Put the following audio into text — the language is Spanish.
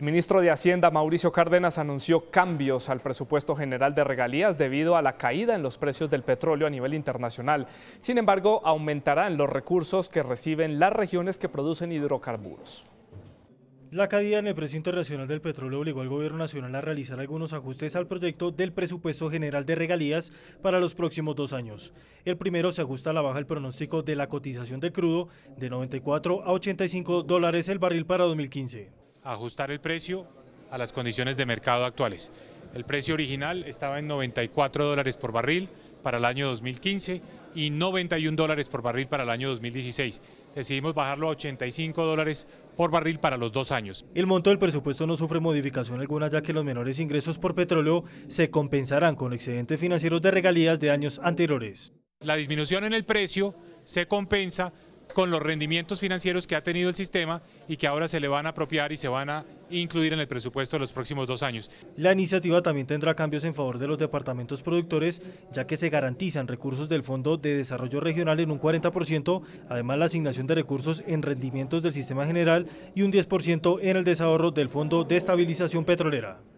El ministro de Hacienda, Mauricio Cárdenas, anunció cambios al presupuesto general de regalías debido a la caída en los precios del petróleo a nivel internacional. Sin embargo, aumentarán los recursos que reciben las regiones que producen hidrocarburos. La caída en el precio internacional del petróleo obligó al gobierno nacional a realizar algunos ajustes al proyecto del presupuesto general de regalías para los próximos dos años. El primero se ajusta a la baja del pronóstico de la cotización de crudo de 94 a 85 dólares el barril para 2015 ajustar el precio a las condiciones de mercado actuales. El precio original estaba en 94 dólares por barril para el año 2015 y 91 dólares por barril para el año 2016. Decidimos bajarlo a 85 dólares por barril para los dos años. El monto del presupuesto no sufre modificación alguna ya que los menores ingresos por petróleo se compensarán con excedentes financieros de regalías de años anteriores. La disminución en el precio se compensa con los rendimientos financieros que ha tenido el sistema y que ahora se le van a apropiar y se van a incluir en el presupuesto de los próximos dos años. La iniciativa también tendrá cambios en favor de los departamentos productores, ya que se garantizan recursos del Fondo de Desarrollo Regional en un 40%, además la asignación de recursos en rendimientos del sistema general y un 10% en el desahorro del Fondo de Estabilización Petrolera.